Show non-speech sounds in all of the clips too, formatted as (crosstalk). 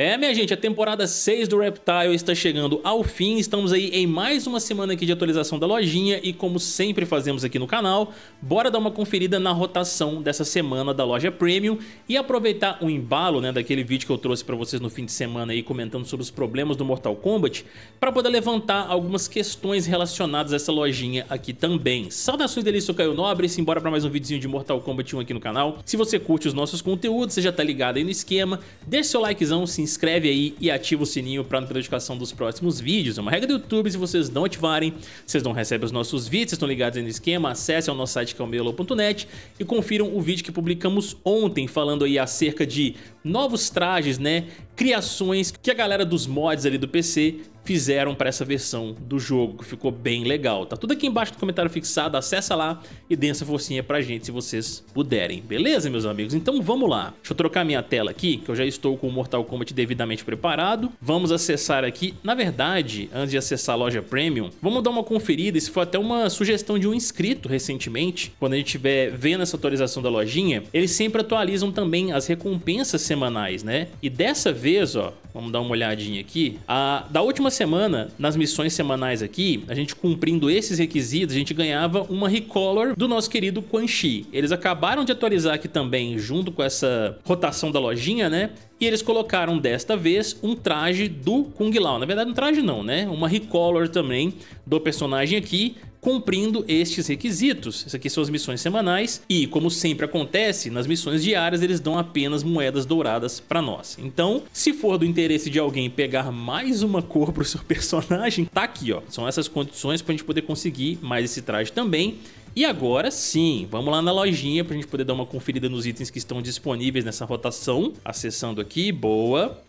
É, minha gente, a temporada 6 do Reptile está chegando ao fim, estamos aí em mais uma semana aqui de atualização da lojinha e como sempre fazemos aqui no canal, bora dar uma conferida na rotação dessa semana da loja Premium e aproveitar o embalo né, daquele vídeo que eu trouxe para vocês no fim de semana aí comentando sobre os problemas do Mortal Kombat para poder levantar algumas questões relacionadas a essa lojinha aqui também. Saudações delícia, eu Caio Nobre, simbora para mais um videozinho de Mortal Kombat 1 aqui no canal. Se você curte os nossos conteúdos, você já tá ligado aí no esquema, deixa seu likezão, se inscreve aí e ativa o sininho para notificação dos próximos vídeos. É uma regra do YouTube, se vocês não ativarem, vocês não recebem os nossos vídeos, vocês estão ligados aí no esquema, acessem o nosso site que é o melo.net e confiram o vídeo que publicamos ontem falando aí acerca de novos trajes, né? Criações que a galera dos mods ali do PC fizeram para essa versão do jogo, que ficou bem legal. Tá tudo aqui embaixo do comentário fixado, acessa lá e dê essa forcinha pra gente se vocês puderem. Beleza, meus amigos? Então vamos lá. Deixa eu trocar minha tela aqui, que eu já estou com o Mortal Kombat devidamente preparado. Vamos acessar aqui. Na verdade, antes de acessar a loja Premium, vamos dar uma conferida. Isso foi até uma sugestão de um inscrito recentemente. Quando a gente estiver vendo essa atualização da lojinha, eles sempre atualizam também as recompensas semanais, né? E dessa vez, ó, Vamos dar uma olhadinha aqui. da última semana, nas missões semanais aqui, a gente cumprindo esses requisitos, a gente ganhava uma recolor do nosso querido Quan Chi. Eles acabaram de atualizar aqui também, junto com essa rotação da lojinha, né? E eles colocaram desta vez um traje do Kung Lao. Na verdade, um traje não, né? Uma recolor também do personagem aqui, cumprindo estes requisitos. Essas aqui são as missões semanais e, como sempre acontece, nas missões diárias eles dão apenas moedas douradas para nós. Então, se for do interesse de alguém pegar mais uma cor para o seu (laughs) personagem, tá aqui, ó. São essas condições para a gente poder conseguir mais esse traje também. E agora sim, vamos lá na lojinha para a gente poder dar uma conferida nos itens que estão disponíveis nessa rotação. Acessando aqui, boa.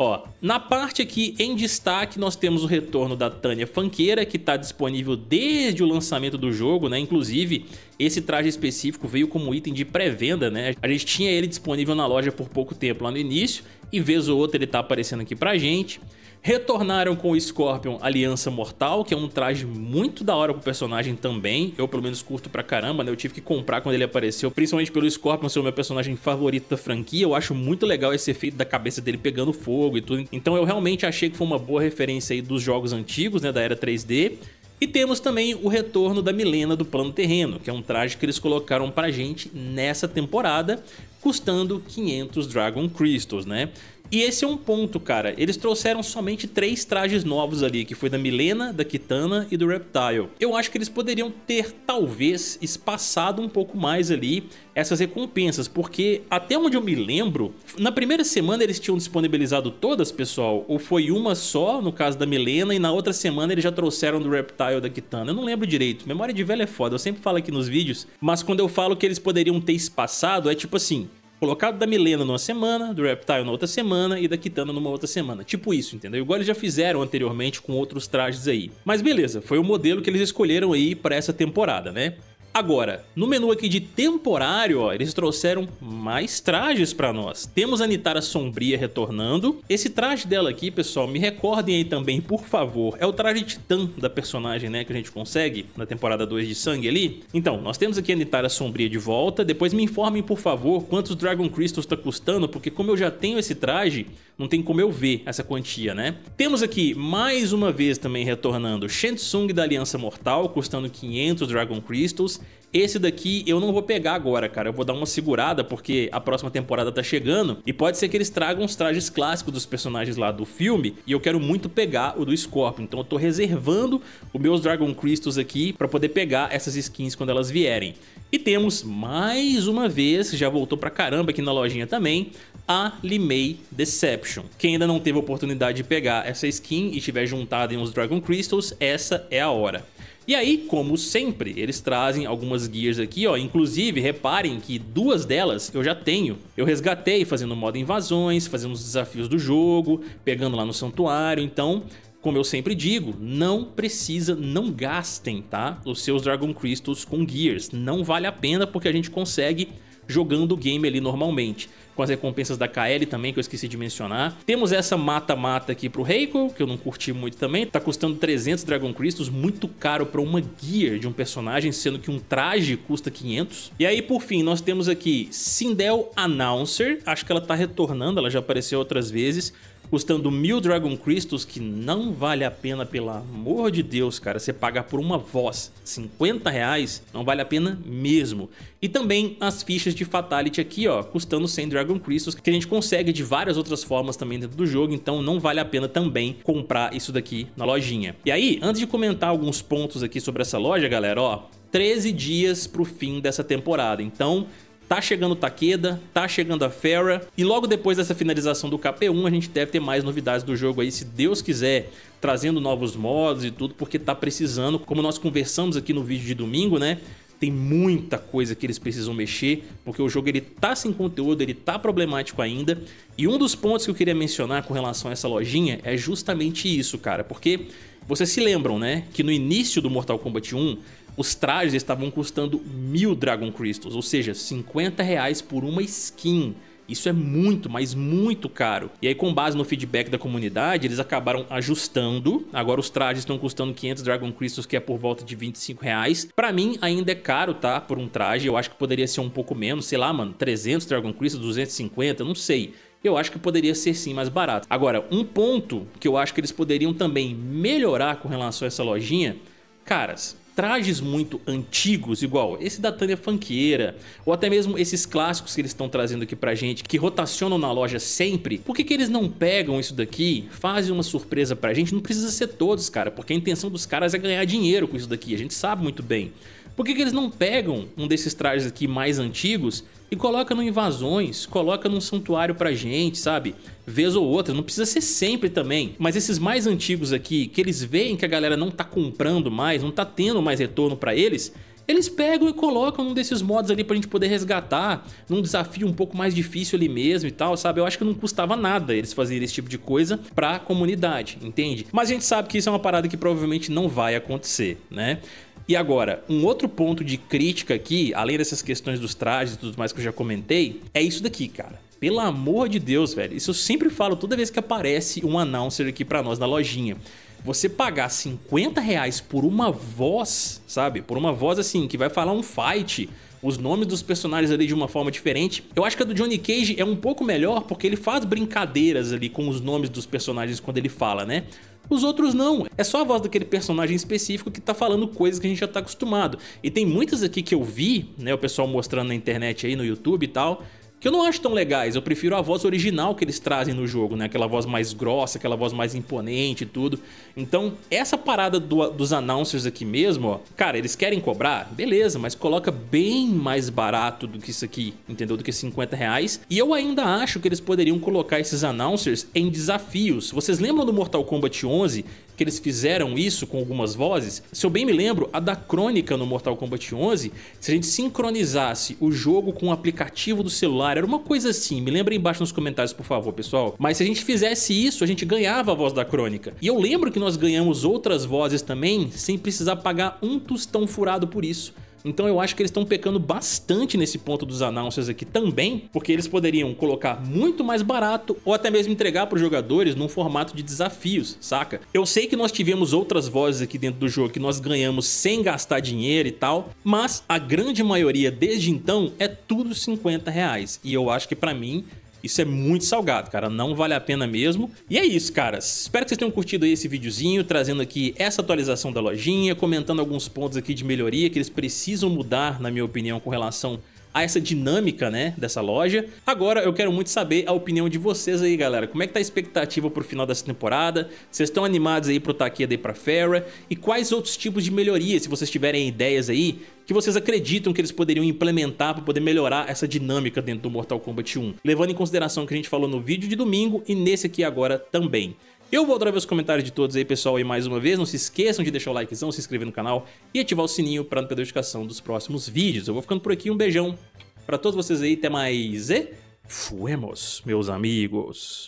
Ó, na parte aqui em destaque nós temos o retorno da Tânia Fanqueira, que está disponível desde o lançamento do jogo, né? Inclusive, esse traje específico veio como item de pré-venda, né? A gente tinha ele disponível na loja por pouco tempo lá no início e vez ou outra ele tá aparecendo aqui pra gente. Retornaram com o Scorpion Aliança Mortal, que é um traje muito da hora pro personagem também. Eu, pelo menos, curto pra caramba, né? Eu tive que comprar quando ele apareceu, principalmente pelo Scorpion ser o meu personagem favorito da franquia. Eu acho muito legal esse efeito da cabeça dele pegando fogo e tudo. Então eu realmente achei que foi uma boa referência aí dos jogos antigos, né? Da era 3D. E temos também o retorno da Milena do plano terreno, que é um traje que eles colocaram pra gente nessa temporada, custando 500 Dragon Crystals, né? E esse é um ponto, cara. Eles trouxeram somente três trajes novos ali, que foi da Milena, da Kitana e do Reptile. Eu acho que eles poderiam ter, talvez, espaçado um pouco mais ali essas recompensas, porque até onde eu me lembro, na primeira semana eles tinham disponibilizado todas, pessoal, ou foi uma só, no caso da Milena, e na outra semana eles já trouxeram do Reptile da Kitana. Eu não lembro direito, memória de velho é foda, eu sempre falo aqui nos vídeos, mas quando eu falo que eles poderiam ter espaçado, é tipo assim, colocado da Milena numa semana, do Reptile na outra semana e da Kitana numa outra semana. Tipo isso, entendeu? Igual eles já fizeram anteriormente com outros trajes aí. Mas beleza, foi o modelo que eles escolheram aí para essa temporada, né? Agora, no menu aqui de temporário, ó, eles trouxeram mais trajes para nós. Temos a Nitara Sombria retornando. Esse traje dela aqui, pessoal, me recordem aí também, por favor. É o traje titã da personagem, né, que a gente consegue na temporada 2 de Sangue ali. Então, nós temos aqui a Nitara Sombria de volta. Depois me informem, por favor, quantos Dragon Crystals tá custando, porque como eu já tenho esse traje, não tem como eu ver essa quantia, né? Temos aqui, mais uma vez também retornando, Shensung da Aliança Mortal, custando 500 Dragon Crystals. Esse daqui eu não vou pegar agora, cara. Eu vou dar uma segurada porque a próxima temporada tá chegando e pode ser que eles tragam os trajes clássicos dos personagens lá do filme e eu quero muito pegar o do Scorpion. Então eu tô reservando os meus Dragon Crystals aqui pra poder pegar essas skins quando elas vierem. E temos mais uma vez, já voltou pra caramba aqui na lojinha também, a Limei Deception. Quem ainda não teve a oportunidade de pegar essa skin e tiver juntado em uns Dragon Crystals, essa é a hora. E aí, como sempre, eles trazem algumas gears aqui, ó. Inclusive, reparem que duas delas eu já tenho. Eu resgatei fazendo modo invasões, fazendo os desafios do jogo, pegando lá no santuário, então... Como eu sempre digo, não precisa, não gastem, tá? Os seus Dragon Crystals com Gears. Não vale a pena porque a gente consegue jogando o game ali normalmente. Com as recompensas da KL também, que eu esqueci de mencionar. Temos essa mata-mata aqui pro Reiko, que eu não curti muito também. Tá custando 300 Dragon Crystals, muito caro pra uma gear de um personagem, sendo que um traje custa 500. E aí, por fim, nós temos aqui Sindel Announcer. Acho que ela tá retornando, ela já apareceu outras vezes custando mil Dragon Crystals, que não vale a pena, pelo amor de Deus, cara. Você pagar por uma voz 50 reais, não vale a pena mesmo. E também as fichas de Fatality aqui, ó, custando 100 Dragon Crystals, que a gente consegue de várias outras formas também dentro do jogo, então não vale a pena também comprar isso daqui na lojinha. E aí, antes de comentar alguns pontos aqui sobre essa loja, galera, ó, 13 dias pro fim dessa temporada, então... Tá chegando Takeda, tá chegando a Fera e logo depois dessa finalização do KP1 a gente deve ter mais novidades do jogo aí, se Deus quiser, trazendo novos modos e tudo, porque tá precisando, como nós conversamos aqui no vídeo de domingo, né? Tem muita coisa que eles precisam mexer, porque o jogo ele tá sem conteúdo, ele tá problemático ainda. E um dos pontos que eu queria mencionar com relação a essa lojinha é justamente isso, cara, porque vocês se lembram, né, que no início do Mortal Kombat 1 os trajes estavam custando mil Dragon Crystals, ou seja, 50 reais por uma skin. Isso é muito, mas muito caro. E aí, com base no feedback da comunidade, eles acabaram ajustando. Agora os trajes estão custando 500 Dragon Crystals, que é por volta de 25 reais. Pra mim, ainda é caro, tá? Por um traje. Eu acho que poderia ser um pouco menos. Sei lá, mano, 300 Dragon Crystals, 250, não sei. Eu acho que poderia ser sim mais barato. Agora, um ponto que eu acho que eles poderiam também melhorar com relação a essa lojinha... Caras, trajes muito antigos, igual esse da Tânia Fanqueira, ou até mesmo esses clássicos que eles estão trazendo aqui pra gente, que rotacionam na loja sempre, por que, que eles não pegam isso daqui, fazem uma surpresa pra gente? Não precisa ser todos, cara, porque a intenção dos caras é ganhar dinheiro com isso daqui, a gente sabe muito bem. Por que, que eles não pegam um desses trajes aqui mais antigos e coloca no invasões, coloca num santuário pra gente, sabe? Vez ou outra, não precisa ser sempre também. Mas esses mais antigos aqui, que eles veem que a galera não tá comprando mais, não tá tendo mais retorno pra eles, eles pegam e colocam num desses modos ali pra gente poder resgatar, num desafio um pouco mais difícil ali mesmo e tal, sabe? Eu acho que não custava nada eles fazerem esse tipo de coisa pra comunidade, entende? Mas a gente sabe que isso é uma parada que provavelmente não vai acontecer, né? E agora, um outro ponto de crítica aqui, além dessas questões dos trajes e tudo mais que eu já comentei, é isso daqui, cara. Pelo amor de Deus, velho. Isso eu sempre falo toda vez que aparece um announcer aqui para nós na lojinha. Você pagar 50 reais por uma voz, sabe? Por uma voz assim, que vai falar um fight, os nomes dos personagens ali de uma forma diferente. Eu acho que a do Johnny Cage é um pouco melhor porque ele faz brincadeiras ali com os nomes dos personagens quando ele fala, né? Os outros não. É só a voz daquele personagem específico que tá falando coisas que a gente já tá acostumado. E tem muitas aqui que eu vi, né, o pessoal mostrando na internet aí, no YouTube e tal, que eu não acho tão legais. Eu prefiro a voz original que eles trazem no jogo, né? Aquela voz mais grossa, aquela voz mais imponente e tudo. Então, essa parada do, dos announcers aqui mesmo, ó, cara, eles querem cobrar? Beleza, mas coloca bem mais barato do que isso aqui, entendeu? Do que 50 reais. E eu ainda acho que eles poderiam colocar esses announcers em desafios. Vocês lembram do Mortal Kombat 11? que eles fizeram isso com algumas vozes, se eu bem me lembro, a da Crônica no Mortal Kombat 11, se a gente sincronizasse o jogo com o aplicativo do celular era uma coisa assim. Me lembra embaixo nos comentários, por favor, pessoal. Mas se a gente fizesse isso, a gente ganhava a voz da crônica. E eu lembro que nós ganhamos outras vozes também sem precisar pagar um tostão furado por isso. Então eu acho que eles estão pecando bastante nesse ponto dos announcers aqui também, porque eles poderiam colocar muito mais barato ou até mesmo entregar para os jogadores num formato de desafios, saca? Eu sei que nós tivemos outras vozes aqui dentro do jogo que nós ganhamos sem gastar dinheiro e tal, mas a grande maioria desde então é tudo 50 reais. E eu acho que para mim isso é muito salgado, cara. Não vale a pena mesmo. E é isso, caras. Espero que vocês tenham curtido aí esse videozinho, trazendo aqui essa atualização da lojinha, comentando alguns pontos aqui de melhoria que eles precisam mudar, na minha opinião, com relação a essa dinâmica, né, dessa loja. Agora eu quero muito saber a opinião de vocês aí, galera. Como é que tá a expectativa pro final dessa temporada? Vocês estão animados aí pro Takeda e pra Fera? E quais outros tipos de melhorias, se vocês tiverem ideias aí, que vocês acreditam que eles poderiam implementar para poder melhorar essa dinâmica dentro do Mortal Kombat 1? Levando em consideração o que a gente falou no vídeo de domingo e nesse aqui agora também. Eu vou adorar ver os comentários de todos aí, pessoal, e mais uma vez, não se esqueçam de deixar o likezão, se inscrever no canal e ativar o sininho para não perder a notificação dos próximos vídeos. Eu vou ficando por aqui, um beijão para todos vocês aí, até mais e fuemos, meus amigos.